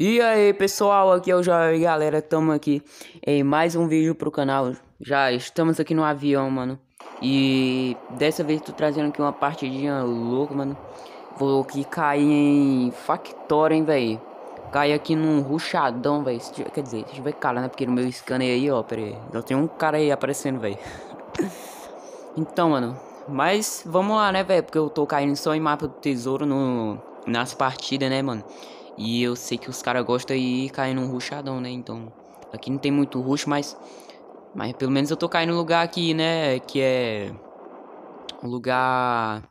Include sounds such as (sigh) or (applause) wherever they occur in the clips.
E aí pessoal, aqui é o Joel e galera, estamos aqui em mais um vídeo pro canal. Já estamos aqui no avião, mano. E dessa vez tô trazendo aqui uma partidinha louca, mano. Vou aqui cair em Factor, hein, velho. Cair aqui num ruchadão, velho. Quer dizer, se tiver ver cara, né? Porque no meu scanner aí, ó, pera aí. Já tem um cara aí aparecendo, velho. (laughs) então, mano. Mas vamos lá, né, velho? Porque eu tô caindo só em mapa do tesouro no, nas partidas, né, mano? E eu sei que os caras gostam de cair num ruchadão, né? Então, aqui não tem muito rush, mas mas pelo menos eu tô caindo num lugar aqui, né, que é um lugar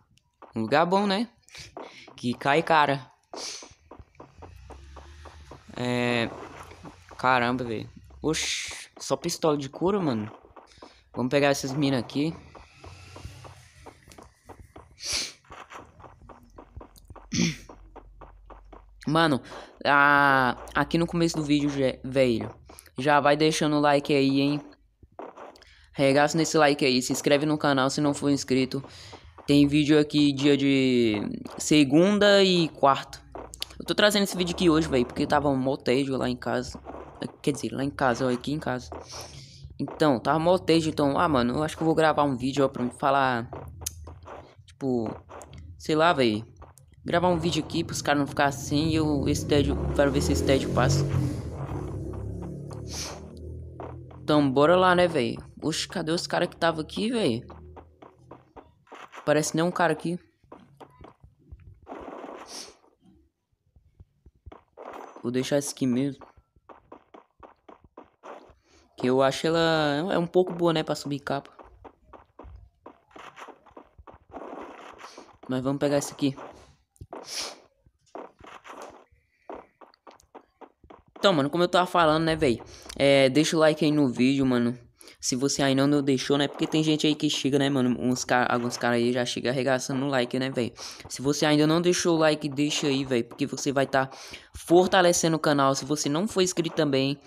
um lugar bom, né? Que cai cara. É caramba, velho. Oxi, só pistola de cura, mano. Vamos pegar essas minas aqui. Mano, a, aqui no começo do vídeo, velho. Já vai deixando o like aí, hein? Regaça nesse like aí, se inscreve no canal se não for inscrito. Tem vídeo aqui dia de segunda e quarta. Eu tô trazendo esse vídeo aqui hoje, velho, porque tava um motejo lá em casa. Quer dizer, lá em casa, ó, aqui em casa. Então, tava motejo, então, ah, mano, eu acho que eu vou gravar um vídeo, ó, pra me falar. Tipo, sei lá, velho gravar um vídeo aqui para os caras não ficar assim. E eu esse tédio, ver se esse tédio passa. Então bora lá, né, velho? Oxe, cadê os caras que tava aqui, velho? Parece nem um cara aqui. Vou deixar esse aqui mesmo. Que eu acho ela é um pouco boa, né, pra subir capa. Mas vamos pegar esse aqui. Então, mano, como eu tava falando, né, velho? É, deixa o like aí no vídeo, mano. Se você ainda não deixou, né? Porque tem gente aí que chega, né, mano? Uns car, alguns caras aí já chega arregaçando o like, né, velho? Se você ainda não deixou o like, deixa aí, velho. Porque você vai estar tá fortalecendo o canal. Se você não for inscrito também,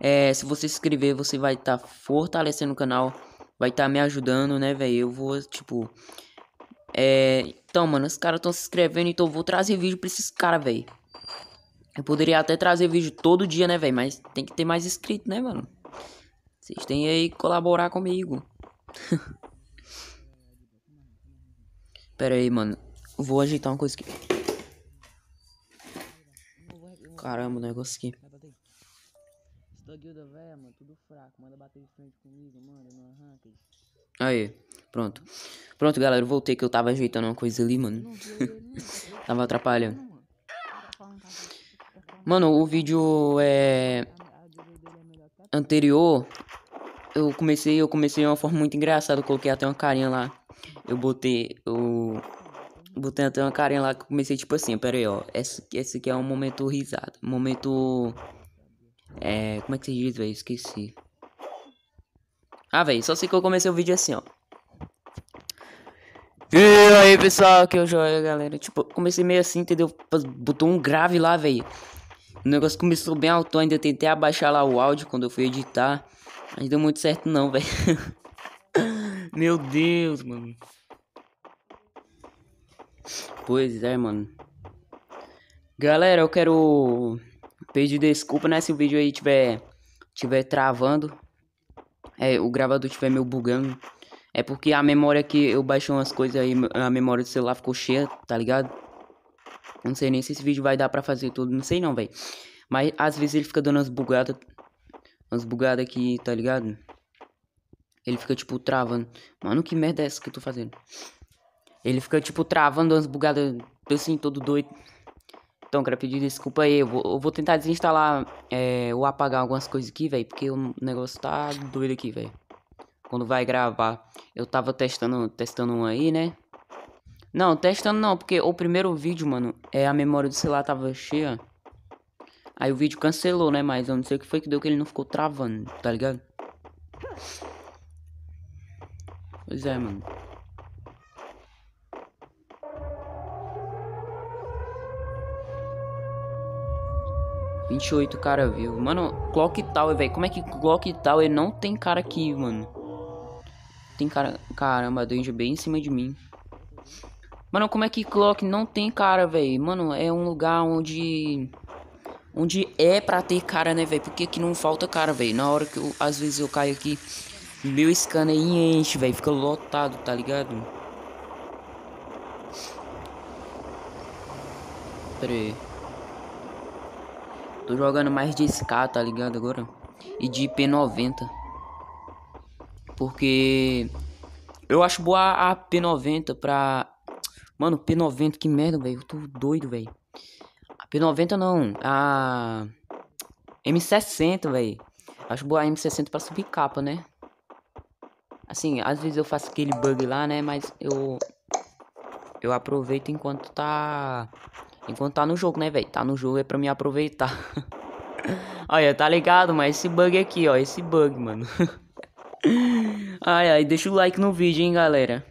é, se você se inscrever, você vai estar tá fortalecendo o canal. Vai estar tá me ajudando, né, velho? Eu vou, tipo, é, então, mano, os caras estão se inscrevendo, então eu vou trazer vídeo pra esses caras, velho. Eu poderia até trazer vídeo todo dia, né, velho? Mas tem que ter mais inscrito, né, mano? Vocês têm aí que colaborar comigo. (laughs) Pera aí, mano. Vou ajeitar uma coisa aqui. Caramba, o negócio aqui. guilda mano, tudo fraco. Manda bater de frente comigo, mano, Aí, pronto. Pronto, galera, voltei que eu tava ajeitando uma coisa ali, mano. (laughs) tava atrapalhando. Mano, o vídeo é anterior eu comecei, eu comecei de uma forma muito engraçada, eu coloquei até uma carinha lá. Eu botei, eu botei até uma carinha lá que eu comecei tipo assim, pera aí, ó. Esse, esse aqui é um momento risada, momento é, como é que se diz, velho? Esqueci. Ah, velho, só sei que eu comecei o vídeo assim, ó. E aí, pessoal, que eu é joia, galera. Tipo, comecei meio assim, entendeu? Botou um grave lá, velho. O negócio começou bem alto, ainda tentei abaixar lá o áudio quando eu fui editar. Mas deu muito certo não, velho. (laughs) Meu Deus, mano. Pois é, mano. Galera, eu quero pedir desculpa, né, se o vídeo aí tiver tiver travando é, o gravador estiver meio bugando, é porque a memória que eu baixei umas coisas aí, a memória do celular ficou cheia, tá ligado? Não sei nem se esse vídeo vai dar pra fazer tudo, não sei não, velho. Mas às vezes ele fica dando umas bugadas, umas bugadas aqui, tá ligado? Ele fica tipo travando. Mano, que merda é essa que eu tô fazendo? Ele fica tipo travando umas bugadas assim, todo doido. Então, quero pedir desculpa aí. Eu vou, eu vou tentar desinstalar é, ou apagar algumas coisas aqui, velho. Porque o negócio tá doido aqui, velho. Quando vai gravar. Eu tava testando, testando um aí, né? Não, testando não. Porque o primeiro vídeo, mano, é a memória do celular tava cheia. Aí o vídeo cancelou, né? Mas eu não sei o que foi que deu que ele não ficou travando, tá ligado? Pois é, mano. 28 cara vivo. Mano, Clock Tower, velho. Como é que Clock Tower não tem cara aqui, mano? Tem cara... Caramba, dungeon bem em cima de mim. Mano, como é que Clock não tem cara, velho? Mano, é um lugar onde... Onde é pra ter cara, né, velho? Porque aqui não falta cara, velho. Na hora que eu, às vezes eu caio aqui, meu scanner enche, velho. Fica lotado, tá ligado? Pera aí. Tô jogando mais de SK, tá ligado agora? E de ip 90 Porque eu acho boa a P90 pra. Mano, P90, que merda, velho. Eu tô doido, velho. A P90 não. A. M60, velho. Acho boa a M60 pra subir capa, né? Assim, às vezes eu faço aquele bug lá, né? Mas eu. Eu aproveito enquanto tá. Enquanto tá no jogo, né, velho? Tá no jogo é pra me aproveitar. (laughs) Olha, tá ligado, mas esse bug aqui, ó. Esse bug, mano. (laughs) ai, ai, deixa o like no vídeo, hein, galera.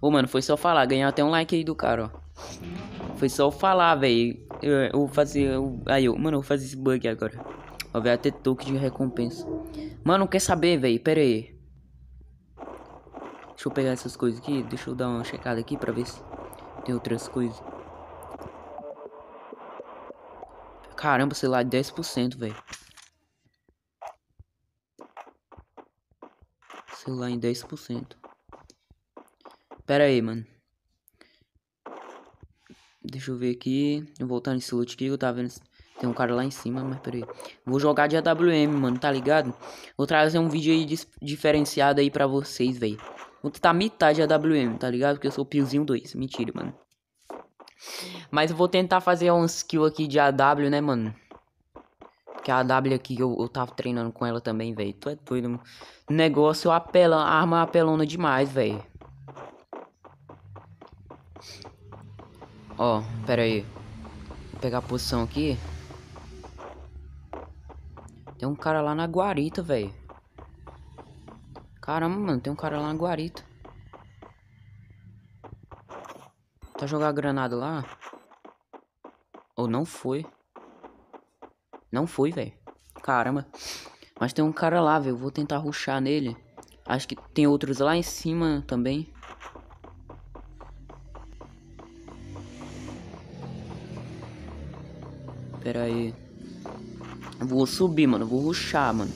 Ô, mano, foi só falar. Ganhar até um like aí do cara, ó. Foi só falar, velho. Eu, eu fazer. Eu, aí, eu, mano, eu vou fazer esse bug agora. Ó, velho, até toque de recompensa. Mano, quer saber, velho? Pera aí. Deixa eu pegar essas coisas aqui. Deixa eu dar uma checada aqui pra ver se tem outras coisas. Caramba, sei lá, 10%, velho. Sei lá, em 10%. Pera aí, mano. Deixa eu ver aqui. Eu vou voltar nesse loot aqui, eu tava vendo... Tem um cara lá em cima, mas aí. Vou jogar de AWM, mano, tá ligado? Vou trazer um vídeo aí diferenciado aí pra vocês, velho. Vou tentar metade de AWM, tá ligado? Porque eu sou piozinho 2. Mentira, mano. Mas eu vou tentar fazer um skill aqui de AW, né, mano? Que a AW aqui eu, eu tava treinando com ela também, velho. Tu é doido, mano. Negócio apela, arma apelona demais, velho. Ó, pera aí. Vou pegar a posição aqui. Tem um cara lá na guarita, velho. Caramba, mano, tem um cara lá na guarita. jogar a granada lá? Ou não foi? Não foi, velho. Caramba. Mas tem um cara lá, velho. Vou tentar ruxar nele. Acho que tem outros lá em cima também. Pera aí. Vou subir, mano. Vou ruxar, mano.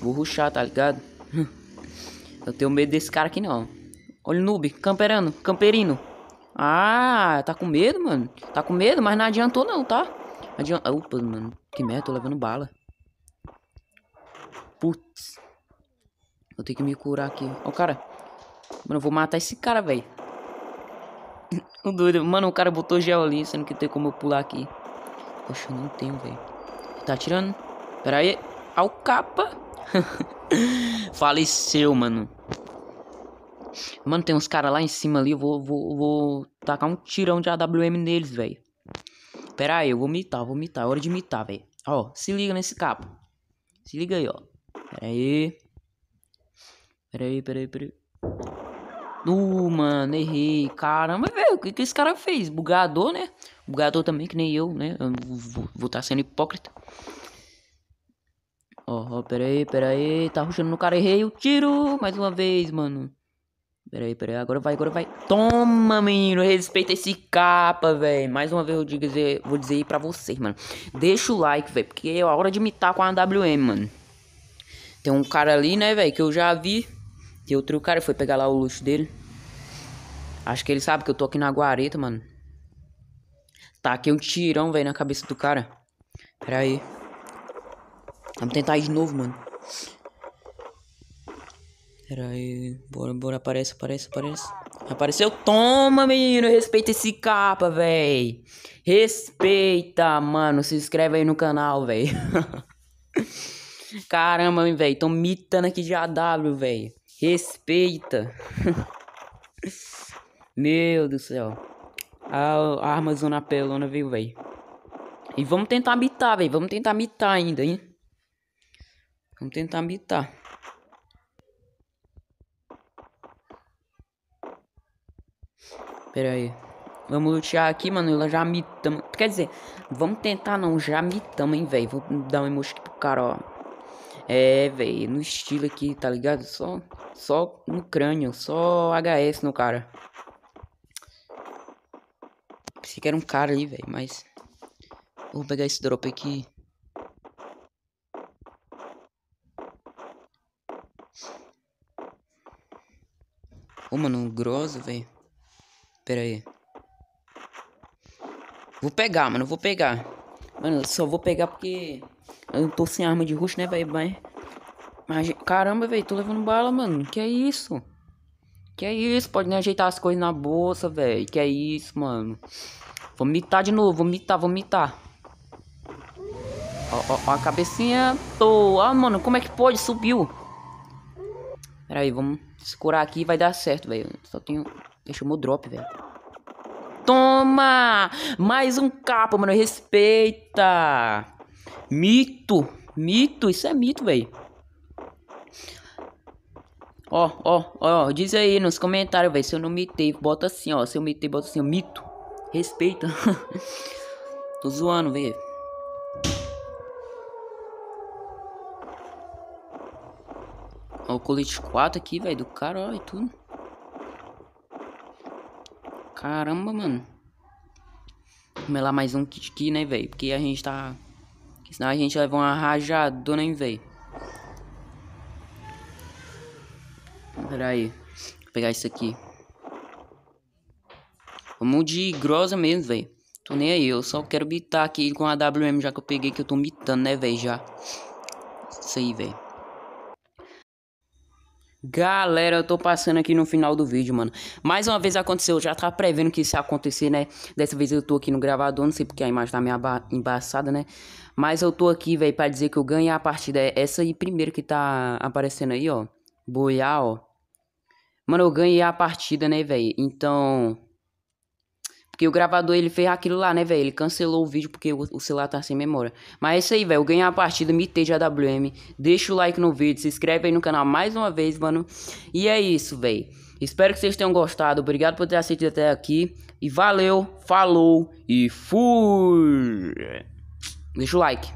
Vou ruxar, tá ligado? (laughs) Eu tenho medo desse cara aqui, não. Olha o noob. Camperano. Camperino. Ah, tá com medo, mano? Tá com medo, mas não adiantou não, tá? Adianta... Opa, mano. Que merda, tô levando bala. Putz. Vou ter que me curar aqui. Ó o cara. Mano, eu vou matar esse cara, velho. (coughs) o doido. Mano, o cara botou gel ali, sendo que tem como eu pular aqui. Poxa, eu não tenho, velho. Tá atirando? Pera aí. Alcapa. (laughs) Faleceu, mano. Mano, tem uns caras lá em cima ali. Eu vou, vou, vou tacar um tirão de AWM neles, velho. Pera aí, eu vou mitar, vou mitar. É hora de mitar, velho. Ó, se liga nesse capo. Se liga aí, ó. Pera aí. Pera aí, pera aí, pera aí. Uh, mano, errei. Caramba, velho, o que, que esse cara fez? Bugador, né? Bugador também, que nem eu, né? Eu vou estar tá sendo hipócrita. Ó, oh, aí pera aí Tá ruxando no cara, errei o tiro mais uma vez, mano. Peraí, peraí. Agora vai, agora vai. Toma, menino. Respeita esse capa, velho. Mais uma vez eu digo, vou dizer aí pra vocês, mano. Deixa o like, velho. Porque é hora de imitar com a AWM, mano. Tem um cara ali, né, velho, que eu já vi. Tem outro cara foi pegar lá o luxo dele. Acho que ele sabe que eu tô aqui na guareta, mano. Tá aqui um tirão, velho, na cabeça do cara. Peraí. Vamos tentar de novo, mano. Pera aí. Bora, bora, aparece, aparece, aparece. Apareceu. Toma, menino. Respeita esse capa, véi. Respeita, mano. Se inscreve aí no canal, véi. (laughs) Caramba, véi. Tô mitando aqui de AW, véi. Respeita. (laughs) Meu Deus do céu. A, a arma zona pelona veio, véi. E vamos tentar mitar, véi. Vamos tentar mitar ainda, hein. Vamos tentar mitar. Pera aí. Vamos lutear aqui, mano. Ela já mitamos. Quer dizer, vamos tentar não. Já mitamos, hein, velho. Vou dar um emoji aqui pro cara, ó. É, velho. No estilo aqui, tá ligado? Só, só no crânio. Só HS no cara. Pensei que era um cara ali, velho. Mas. Vou pegar esse drop aqui. Ô, mano, grosso, velho. Pera aí. Vou pegar, mano. Vou pegar. Mano, só vou pegar porque... Eu tô sem arma de rush, né, vai, vai. Mas... Caramba, velho. Tô levando bala, mano. Que é isso? Que é isso? Pode nem ajeitar as coisas na bolsa, velho. Que é isso, mano. Vou mitar de novo. Vomitar, vomitar. Ó, ó, ó a cabecinha. Tô... Ah, mano. Como é que pode? Subiu. Pera aí. Vamos curar aqui vai dar certo, velho. Só tenho... Ele chamou drop, velho. Toma! Mais um capa, mano. Respeita! Mito! Mito! Isso é mito, velho. Ó, ó, ó. Diz aí nos comentários, velho. Se eu não mitei, bota assim, ó. Se eu mitei, bota assim, ó. Mito. Respeita. (laughs) Tô zoando, velho. Ó, o colete 4 aqui, velho. Do cara, ó, e tudo. Caramba, mano. Vamos lá mais um kit aqui, né, velho? Porque a gente tá... Senão a gente leva uma rajadona, hein, velho? Pera aí. Vou pegar isso aqui. Vamos de grosa mesmo, velho. Tô nem aí, eu só quero bitar aqui com a WM já que eu peguei, que eu tô mitando, né, velho, já. Isso aí, velho. Galera, eu tô passando aqui no final do vídeo, mano. Mais uma vez aconteceu, eu já tava prevendo que isso ia acontecer, né? Dessa vez eu tô aqui no gravador, não sei porque a imagem tá meio embaçada, né? Mas eu tô aqui, velho, pra dizer que eu ganhei a partida. É essa aí primeiro que tá aparecendo aí, ó. Boiá, ó. Mano, eu ganhei a partida, né, velho? Então... Porque o gravador, ele fez aquilo lá, né, velho? Ele cancelou o vídeo porque o, o celular tá sem memória. Mas é isso aí, velho. ganhei a partida, me de AWM. Deixa o like no vídeo, se inscreve aí no canal mais uma vez, mano. E é isso, velho. Espero que vocês tenham gostado. Obrigado por ter assistido até aqui. E valeu, falou e fui! Deixa o like.